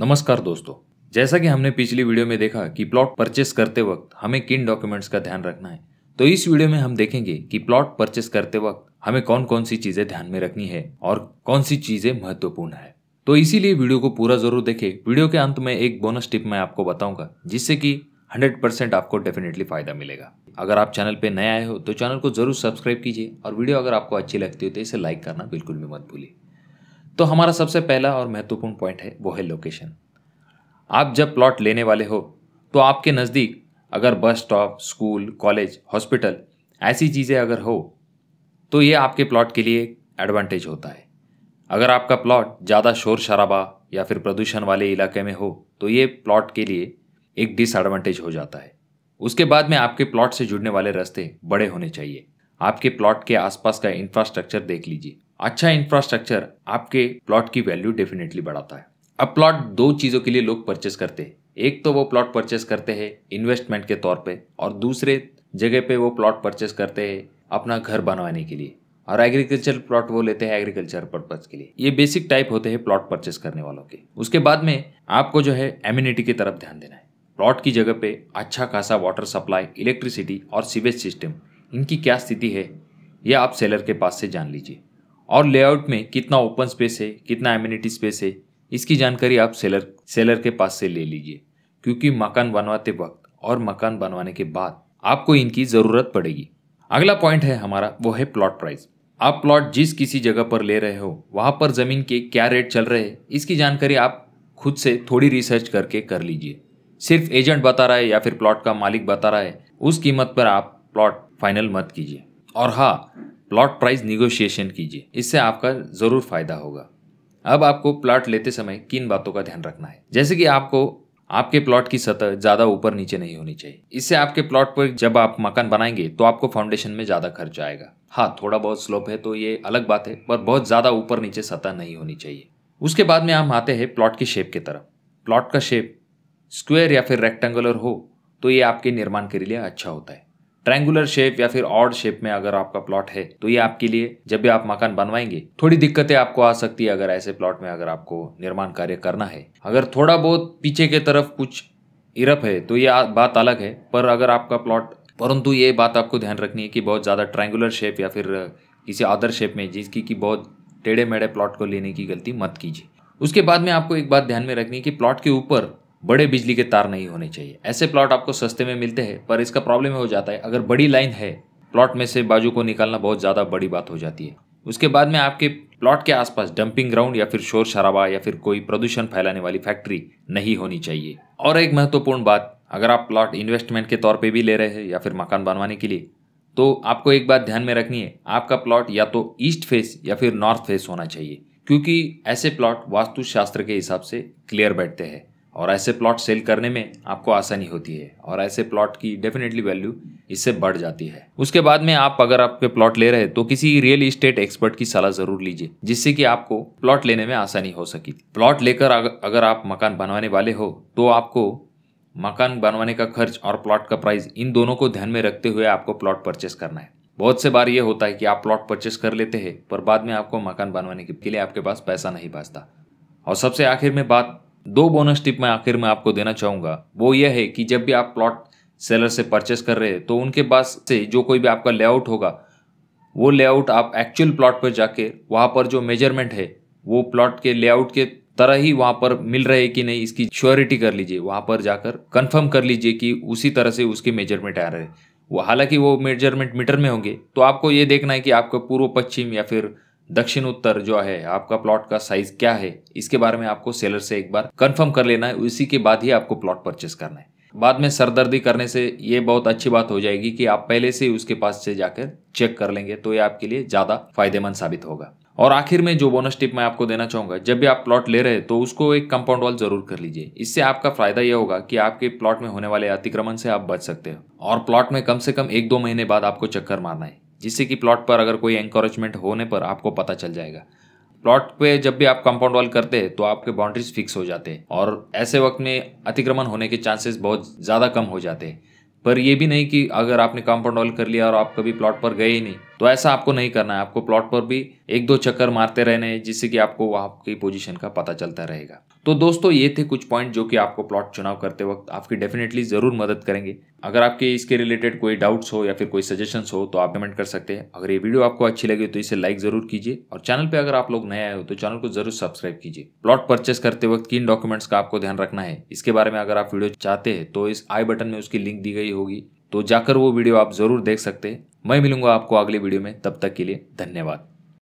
नमस्कार दोस्तों जैसा कि हमने पिछली वीडियो में देखा कि प्लॉट परचेस करते वक्त हमें किन डॉक्यूमेंट्स का ध्यान रखना है तो इस वीडियो में हम देखेंगे कि प्लॉट परचेस करते वक्त हमें कौन कौन सी चीजें ध्यान में रखनी है और कौन सी चीजें महत्वपूर्ण है तो इसीलिए वीडियो को पूरा जरूर देखें वीडियो के अंत में एक बोनस टिप मैं आपको बताऊंगा जिससे कि हंड्रेड परसेंट आपको डेफिनेटली फ़ायदा मिलेगा अगर आप चैनल पे नए आए हो तो चैनल को ज़रूर सब्सक्राइब कीजिए और वीडियो अगर आपको अच्छी लगती हो तो इसे लाइक करना बिल्कुल भी मत भूलिए तो हमारा सबसे पहला और महत्वपूर्ण पॉइंट है वो है लोकेशन आप जब प्लॉट लेने वाले हो तो आपके नज़दीक अगर bus stop school college hospital ऐसी चीज़ें अगर हो तो ये आपके प्लॉट के लिए एडवांटेज होता है अगर आपका प्लॉट ज़्यादा शोर शराबा या फिर प्रदूषण वाले इलाके में हो तो ये प्लॉट के लिए एक डिसएडवांटेज हो जाता है उसके बाद में आपके प्लॉट से जुड़ने वाले रास्ते बड़े होने चाहिए आपके प्लॉट के आसपास का इंफ्रास्ट्रक्चर देख लीजिए अच्छा इंफ्रास्ट्रक्चर आपके प्लॉट की वैल्यू डेफिनेटली बढ़ाता है अब प्लॉट दो चीज़ों के लिए लोग परचेस करते हैं एक तो वो प्लॉट परचेस करते हैं इन्वेस्टमेंट के तौर पे और दूसरे जगह पे वो प्लॉट परचेस करते हैं अपना घर बनवाने के लिए और एग्रीकल्चर प्लॉट वो लेते हैं एग्रीकल्चर पर्पज के लिए ये बेसिक टाइप होते हैं प्लॉट परचेस करने वालों के उसके बाद में आपको जो है एम्यूनिटी की तरफ ध्यान देना है प्लॉट की जगह पे अच्छा खासा वाटर सप्लाई इलेक्ट्रिसिटी और सीवेज सिस्टम इनकी क्या स्थिति है यह आप सेलर के पास से जान लीजिए और लेआउट में कितना ओपन स्पेस है कितना एम्यूनिटी स्पेस है इसकी जानकारी आप सेलर सेलर के पास से ले लीजिए क्योंकि मकान बनवाते वक्त और मकान बनवाने के बाद आपको इनकी ज़रूरत पड़ेगी अगला पॉइंट है हमारा वो है प्लॉट प्राइस आप प्लॉट जिस किसी जगह पर ले रहे हो वहाँ पर ज़मीन के क्या रेट चल रहे हैं इसकी जानकारी आप खुद से थोड़ी रिसर्च करके कर लीजिए सिर्फ एजेंट बता रहा है या फिर प्लॉट का मालिक बता रहा है उस कीमत पर आप प्लॉट फाइनल मत कीजिए और हाँ प्लॉट प्राइस निगोशिएशन कीजिए इससे आपका ज़रूर फायदा होगा अब आपको प्लॉट लेते समय किन बातों का ध्यान रखना है जैसे कि आपको आपके प्लॉट की सतह ज़्यादा ऊपर नीचे नहीं होनी चाहिए इससे आपके प्लॉट पर जब आप मकान बनाएंगे तो आपको फाउंडेशन में ज़्यादा खर्च आएगा हाँ थोड़ा बहुत स्लोप है तो ये अलग बात है पर बहुत ज़्यादा ऊपर नीचे सतह नहीं होनी चाहिए उसके बाद में हम आते हैं प्लॉट की शेप की तरफ प्लॉट का शेप स्क्वेयर या फिर रेक्टेंगुलर हो तो ये आपके निर्माण के लिए अच्छा होता है ट्रैंगुलर शेप या फिर ऑड शेप में अगर आपका प्लॉट है तो ये आपके लिए जब भी आप मकान बनवाएंगे थोड़ी दिक्कतें आपको आ सकती है अगर ऐसे प्लॉट में अगर आपको निर्माण कार्य करना है अगर थोड़ा बहुत पीछे के तरफ कुछ इरप है तो ये बात अलग है पर अगर आपका प्लॉट परंतु ये बात आपको ध्यान रखनी है कि बहुत ज़्यादा ट्रैंगुलर शेप या फिर किसी अदर शेप में जिसकी कि बहुत टेढ़े मेढ़े प्लॉट को लेने की गलती मत कीजिए उसके बाद में आपको एक बात ध्यान में रखनी है कि प्लॉट के ऊपर बड़े बिजली के तार नहीं होने चाहिए ऐसे प्लॉट आपको सस्ते में मिलते हैं पर इसका प्रॉब्लम हो जाता है अगर बड़ी लाइन है प्लॉट में से बाजू को निकालना बहुत ज़्यादा बड़ी बात हो जाती है उसके बाद में आपके प्लॉट के आसपास डंपिंग ग्राउंड या फिर शोर शराबा या फिर कोई प्रदूषण फैलाने वाली फैक्ट्री नहीं होनी चाहिए और एक महत्वपूर्ण बात अगर आप प्लॉट इन्वेस्टमेंट के तौर पर भी ले रहे हैं या फिर मकान बनवाने के लिए तो आपको एक बात ध्यान में रखनी है आपका प्लॉट या तो ईस्ट फेस या फिर नॉर्थ फेस होना चाहिए क्योंकि ऐसे प्लॉट वास्तुशास्त्र के हिसाब से क्लियर बैठते हैं और ऐसे प्लॉट सेल करने में आपको आसानी होती है और ऐसे प्लॉट की डेफिनेटली वैल्यू इससे बढ़ जाती है उसके बाद में आप अगर आपके प्लॉट ले रहे तो किसी रियल इस्टेट एक्सपर्ट की सलाह जरूर लीजिए जिससे कि आपको प्लॉट लेने में आसानी हो सके प्लॉट लेकर अगर आप मकान बनवाने वाले हो तो आपको मकान बनवाने का खर्च और प्लॉट का प्राइस इन दोनों को ध्यान में रखते हुए आपको प्लॉट परचेस करना है बहुत से बार ये होता है कि आप प्लॉट परचेस कर लेते हैं पर बाद में आपको मकान बनवाने के लिए आपके पास पैसा नहीं बचता और सबसे आखिर में बात दो बोनस टिप मैं आखिर में आपको देना चाहूँगा वो यह है कि जब भी आप प्लॉट सेलर से परचेस कर रहे हैं तो उनके पास से जो कोई भी आपका लेआउट होगा वो लेआउट आप एक्चुअल प्लॉट पर जाके वहाँ पर जो मेजरमेंट है वो प्लॉट के लेआउट के तरह ही वहाँ पर मिल रहे कि नहीं इसकी श्योरिटी कर लीजिए वहाँ पर जाकर कंफर्म कर लीजिए कि उसी तरह से उसके मेजरमेंट आ रहे हैं वो हालांकि वो मेजरमेंट मीटर में होंगे तो आपको ये देखना है कि आपका पूर्व पश्चिम या फिर दक्षिण उत्तर जो है आपका प्लॉट का साइज क्या है इसके बारे में आपको सेलर से एक बार कंफर्म कर लेना है उसी के बाद ही आपको प्लॉट परचेस करना है बाद में सरदर्दी करने से ये बहुत अच्छी बात हो जाएगी कि आप पहले से ही उसके पास से जाकर चेक कर लेंगे तो ये आपके लिए ज़्यादा फायदेमंद साबित होगा और आखिर में जो बोनस टिप मैं आपको देना चाहूंगा जब भी आप प्लॉट ले रहे हैं तो उसको एक कंपाउंड वॉल जरूर कर लीजिए इससे आपका फायदा यह होगा कि आपके प्लॉट में होने वाले अतिक्रमण से आप बच सकते हो और प्लॉट में कम से कम एक दो महीने बाद आपको चक्कर मारना है जिससे कि प्लॉट पर अगर कोई एंकरेजमेंट होने पर आपको पता चल जाएगा प्लॉट पे जब भी आप कंपाउंड वॉल करते हैं तो आपके बाउंड्रीज फिक्स हो जाते हैं और ऐसे वक्त में अतिक्रमण होने के चांसेस बहुत ज़्यादा कम हो जाते हैं पर यह भी नहीं कि अगर आपने कंपाउंड वॉल कर लिया और आप कभी प्लॉट पर गए ही नहीं तो ऐसा आपको नहीं करना है आपको प्लॉट पर भी एक दो चक्कर मारते रहने हैं जिससे कि आपको आपकी पोजीशन का पता चलता रहेगा तो दोस्तों ये थे कुछ पॉइंट जो कि आपको प्लॉट चुनाव करते वक्त आपकी डेफिनेटली ज़रूर मदद करेंगे अगर आपके इसके रिलेटेड कोई डाउट्स हो या फिर कोई सजेशंस हो तो आप कमेंट कर सकते हैं अगर ये वीडियो आपको अच्छी लगे तो इसे लाइक ज़रूर कीजिए और चैनल पर अगर आप लोग नए आए हो तो चैनल को जरूर सब्सक्राइब कीजिए प्लॉट परचेस करते वक्त किन डॉक्यूमेंट्स का आपको ध्यान रखना है इसके बारे में अगर आप वीडियो चाहते हैं तो इस आई बटन में उसकी लिंक दी गई होगी तो जाकर वो वीडियो आप ज़रूर देख सकते हैं मैं मिलूंगा आपको अगले वीडियो में तब तक के लिए धन्यवाद